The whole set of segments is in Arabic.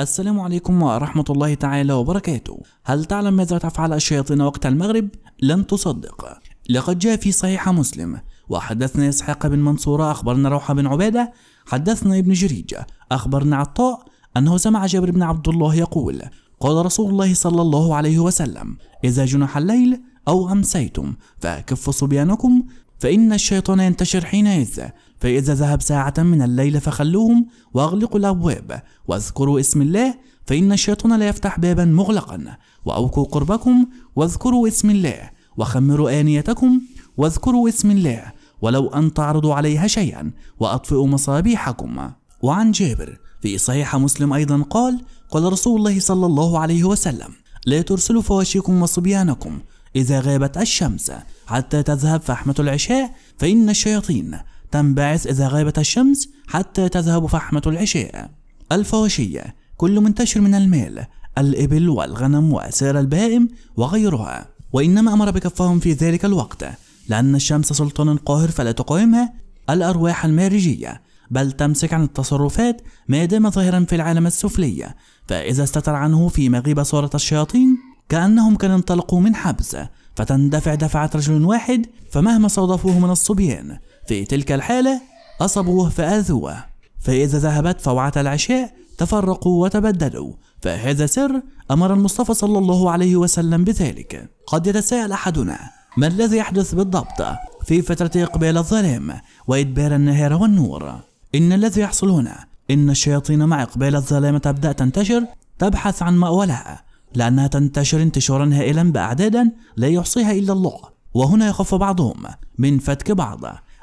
السلام عليكم ورحمة الله تعالى وبركاته هل تعلم ماذا تفعل الشياطين وقت المغرب؟ لن تصدق لقد جاء في صحيح مسلم وحدثنا إسحاق بن منصور أخبرنا روحة بن عبادة حدثنا ابن جريج أخبرنا عطاء أنه سمع جابر بن عبد الله يقول قال رسول الله صلى الله عليه وسلم إذا جنح الليل أو أمسيتم فكفوا صبيانكم فإن الشيطان ينتشر حينئذ فإذا ذهب ساعة من الليل فخلوهم وأغلقوا الأبواب واذكروا اسم الله فإن الشيطان لا يفتح بابا مغلقا وأوكوا قربكم واذكروا اسم الله وخمروا آنيتكم واذكروا اسم الله ولو أن تعرضوا عليها شيئا وأطفئوا مصابيحكم وعن جابر في صحيح مسلم أيضا قال قال رسول الله صلى الله عليه وسلم لا ترسلوا فواشيكم وصبيانكم إذا غابت الشمس حتى تذهب فحمة العشاء فإن الشياطين تنبعث إذا غابت الشمس حتى تذهب فحمة العشاء الفواشية كل منتشر من المال الإبل والغنم وسير البائم وغيرها وإنما أمر بكفهم في ذلك الوقت لأن الشمس سلطان قاهر فلا تقاومها الأرواح المارجية بل تمسك عن التصرفات ما دام ظاهرا في العالم السفلي فإذا استتر عنه في مغيب صورة الشياطين كأنهم كان انطلقوا من حبس فتندفع دفعة رجل واحد فمهما صادفوه من الصبيان في تلك الحالة أصبوه فآذوه فإذا ذهبت فوعة العشاء تفرقوا وتبدلوا فهذا سر أمر المصطفى صلى الله عليه وسلم بذلك قد يتساءل أحدنا ما الذي يحدث بالضبط في فترة إقبال الظلام وإدبار النهار والنور إن الذي يحصل هنا إن الشياطين مع إقبال الظلام تبدأ تنتشر تبحث عن مأولها لأنها تنتشر انتشارا هائلا بأعداد لا يحصيها إلا الله وهنا يخف بعضهم من فتك بعض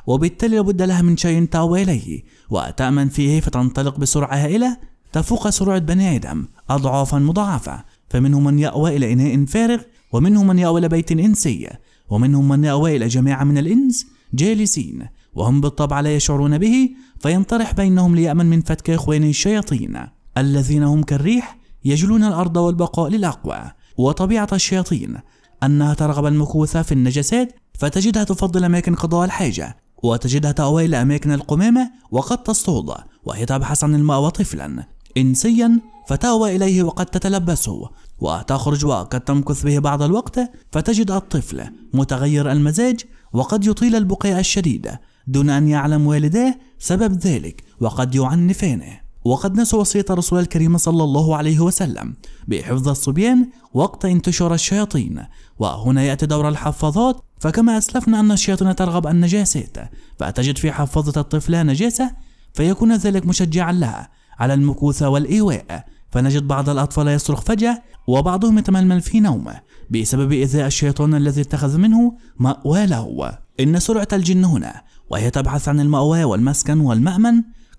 وبالتالي لابد لها من شيء إليه وتأمن فيه فتنطلق بسرعة هائلة تفوق سرعة بني آدم أضعافا مضاعفة فمنهم من يأوى إلى إناء فارغ ومنهم من يأوى إلى بيت إنسي ومنهم من يأوى إلى جماعة من الإنس جالسين وهم بالطبع لا يشعرون به فينطرح بينهم ليأمن من فتك إخوان الشياطين الذين هم كالريح يجلون الأرض والبقاء للأقوى وطبيعة الشياطين أنها ترغب المكوثة في النجاسات فتجدها تفضل أماكن قضاء الحاجة وتجدها تأوى إلى أماكن القمامة وقد تصطاد وهي تبحث عن المأوى طفلا إنسيا فتأوى إليه وقد تتلبسه وتخرج وقد تمكث به بعض الوقت فتجد الطفل متغير المزاج وقد يطيل البقاء الشديد دون أن يعلم والداه سبب ذلك وقد يعنفانه وقد نسوا وصية رسول الكريم صلى الله عليه وسلم بحفظ الصبيان وقت انتشار الشياطين وهنا يأتي دور الحفاظات فكما أسلفنا أن الشياطين ترغب النجاسات فتجد في حفاظة الطفلة نجاسة فيكون ذلك مشجعا لها على المكوث والإيواء فنجد بعض الأطفال يصرخ فجأة وبعضهم يتململ في نومه بسبب إيذاء الشيطان الذي اتخذ منه مأوى له إن سرعة الجن هنا وهي تبحث عن المأوى والمسكن والمأمن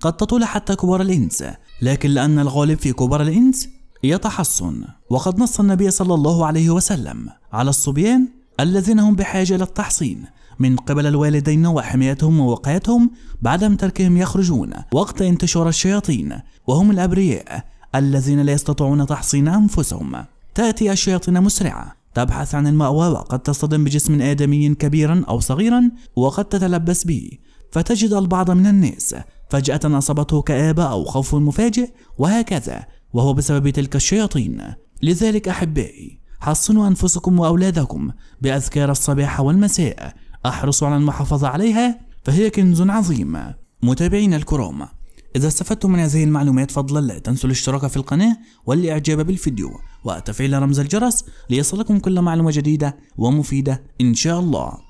قد تطول حتى كبار الإنس لكن لأن الغالب في كبار الإنس يتحصن وقد نص النبي صلى الله عليه وسلم على الصبيان الذين هم بحاجة إلى التحصين من قبل الوالدين وحمايتهم ووقايتهم بعدم تركهم يخرجون وقت انتشار الشياطين وهم الأبرياء الذين لا يستطيعون تحصين أنفسهم تأتي الشياطين مسرعة تبحث عن المأوى وقد تصطدم بجسم آدمي كبيرا أو صغيرا وقد تتلبس به فتجد البعض من الناس فجأة أصابته كآبة أو خوف مفاجئ وهكذا وهو بسبب تلك الشياطين لذلك أحبائي حصنوا أنفسكم وأولادكم بأذكار الصباح والمساء احرصوا على المحافظة عليها فهي كنز عظيم متابعينا الكرام إذا استفدتم من هذه المعلومات فضلا لا تنسوا الاشتراك في القناة والإعجاب بالفيديو وتفعيل رمز الجرس ليصلكم كل معلومة جديدة ومفيدة إن شاء الله